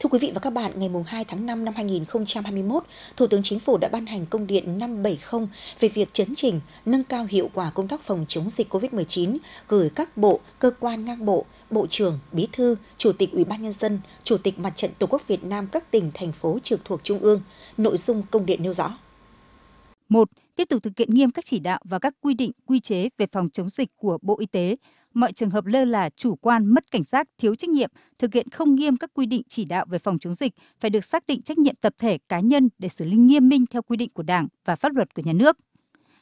Thưa quý vị và các bạn, ngày 2 tháng 5 năm 2021, Thủ tướng Chính phủ đã ban hành công điện 570 về việc chấn chỉnh, nâng cao hiệu quả công tác phòng chống dịch COVID-19 gửi các bộ, cơ quan ngang bộ, Bộ trưởng, Bí thư, Chủ tịch Ủy ban nhân dân, Chủ tịch Mặt trận Tổ quốc Việt Nam các tỉnh thành phố trực thuộc Trung ương. Nội dung công điện nêu rõ. 1. Tiếp tục thực hiện nghiêm các chỉ đạo và các quy định, quy chế về phòng chống dịch của Bộ Y tế. Mọi trường hợp lơ là, chủ quan, mất cảnh giác, thiếu trách nhiệm, thực hiện không nghiêm các quy định chỉ đạo về phòng chống dịch phải được xác định trách nhiệm tập thể cá nhân để xử lý nghiêm minh theo quy định của Đảng và pháp luật của nhà nước.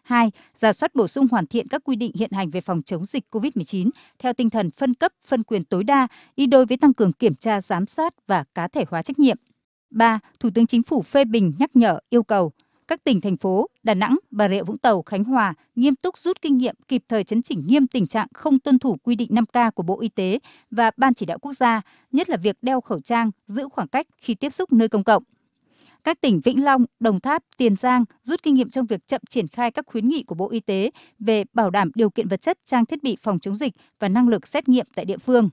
2. Giả soát bổ sung hoàn thiện các quy định hiện hành về phòng chống dịch COVID-19 theo tinh thần phân cấp, phân quyền tối đa, đi đôi với tăng cường kiểm tra, giám sát và cá thể hóa trách nhiệm. 3. Thủ tướng Chính phủ phê bình, nhắc nhở, yêu cầu – các tỉnh thành phố Đà Nẵng, Bà Rịa Vũng Tàu, Khánh Hòa nghiêm túc rút kinh nghiệm kịp thời chấn chỉnh nghiêm tình trạng không tuân thủ quy định 5K của Bộ Y tế và Ban chỉ đạo quốc gia, nhất là việc đeo khẩu trang, giữ khoảng cách khi tiếp xúc nơi công cộng. Các tỉnh Vĩnh Long, Đồng Tháp, Tiền Giang rút kinh nghiệm trong việc chậm triển khai các khuyến nghị của Bộ Y tế về bảo đảm điều kiện vật chất, trang thiết bị phòng chống dịch và năng lực xét nghiệm tại địa phương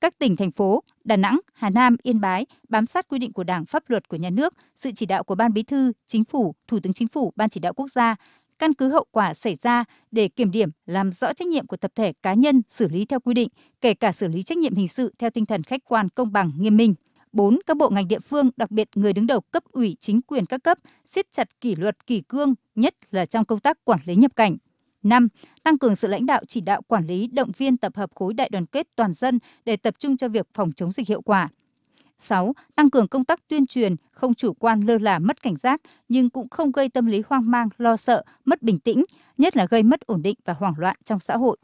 các tỉnh, thành phố, Đà Nẵng, Hà Nam, Yên Bái bám sát quy định của Đảng, pháp luật của nhà nước, sự chỉ đạo của Ban Bí thư, Chính phủ, Thủ tướng Chính phủ, Ban chỉ đạo quốc gia, căn cứ hậu quả xảy ra để kiểm điểm, làm rõ trách nhiệm của tập thể cá nhân xử lý theo quy định, kể cả xử lý trách nhiệm hình sự theo tinh thần khách quan, công bằng, nghiêm minh. 4. Các bộ ngành địa phương, đặc biệt người đứng đầu cấp ủy chính quyền các cấp, siết chặt kỷ luật kỷ cương, nhất là trong công tác quản lý nhập cảnh. 5. Tăng cường sự lãnh đạo chỉ đạo quản lý động viên tập hợp khối đại đoàn kết toàn dân để tập trung cho việc phòng chống dịch hiệu quả. 6. Tăng cường công tác tuyên truyền, không chủ quan lơ là mất cảnh giác nhưng cũng không gây tâm lý hoang mang, lo sợ, mất bình tĩnh, nhất là gây mất ổn định và hoảng loạn trong xã hội.